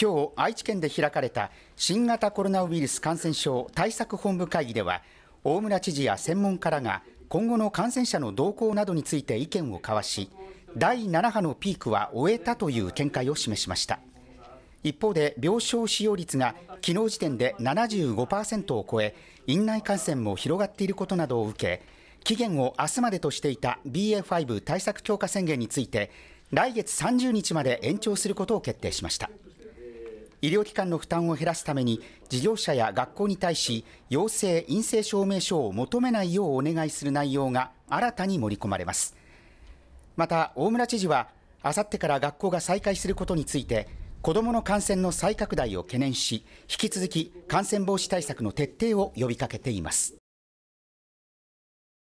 今日愛知県で開かれた新型コロナウイルス感染症対策本部会議では大村知事や専門家らが今後の感染者の動向などについて意見を交わし第7波のピークは終えたという見解を示しました一方で病床使用率が昨日時点で75%を超え院内感染も広がっていることなどを受け期限を明日までとしていた BA.5 対策強化宣言について来月30日まで延長することを決定しました医療機関の負担を減らすために事業者や学校に対し陽性・陰性証明書を求めないようお願いする内容が新たに盛り込まれますまた大村知事はあさってから学校が再開することについて子どもの感染の再拡大を懸念し引き続き感染防止対策の徹底を呼びかけています